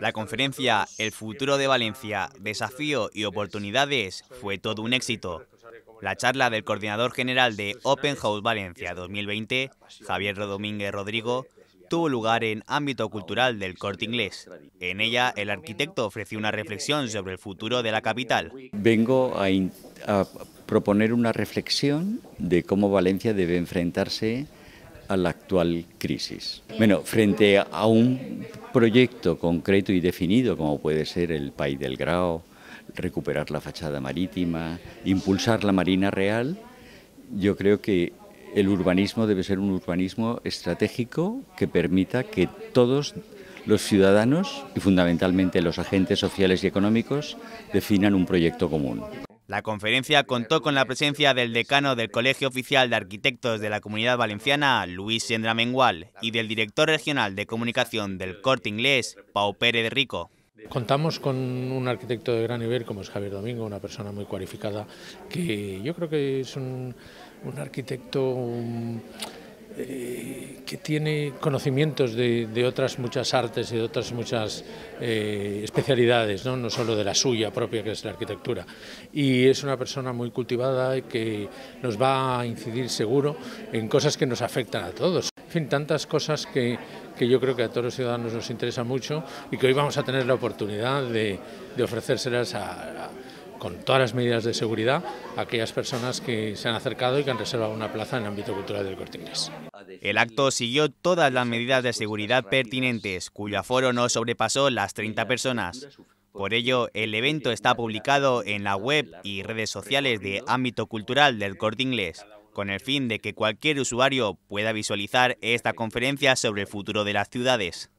La conferencia El futuro de Valencia, desafío y oportunidades fue todo un éxito. La charla del coordinador general de Open House Valencia 2020, Javier Domínguez Rodrigo, tuvo lugar en ámbito cultural del corte inglés. En ella, el arquitecto ofreció una reflexión sobre el futuro de la capital. Vengo a, a proponer una reflexión de cómo Valencia debe enfrentarse a la actual crisis. Bueno, frente a un proyecto concreto y definido como puede ser el País del Grao, recuperar la fachada marítima, impulsar la Marina Real, yo creo que el urbanismo debe ser un urbanismo estratégico que permita que todos los ciudadanos y fundamentalmente los agentes sociales y económicos definan un proyecto común. La conferencia contó con la presencia del decano del Colegio Oficial de Arquitectos de la Comunidad Valenciana, Luis Sendra Mengual, y del director regional de comunicación del Corte Inglés, Pau Pérez Rico. Contamos con un arquitecto de gran nivel como es Javier Domingo, una persona muy cualificada, que yo creo que es un, arquitecto tiene conocimientos de, otras muchas artes y de otras muchas eh, especialidades, ¿no? ¿no? solo de la suya propia, que es la arquitectura. Y es una persona muy cultivada y que nos va a incidir seguro en cosas que nos afectan a todos. En fin, tantas cosas que, yo creo que a todos los ciudadanos nos interesa mucho y que hoy vamos a tener la oportunidad de, ofrecérselas a con todas las medidas de seguridad a aquellas personas que se han acercado y que han reservado una plaza en el ámbito cultural del Corte Inglés. El acto siguió todas las medidas de seguridad pertinentes, cuyo aforo no sobrepasó las 30 personas. Por ello, el evento está publicado en la web y redes sociales de ámbito cultural del Corte Inglés, con el fin de que cualquier usuario pueda visualizar esta conferencia sobre el futuro de las ciudades.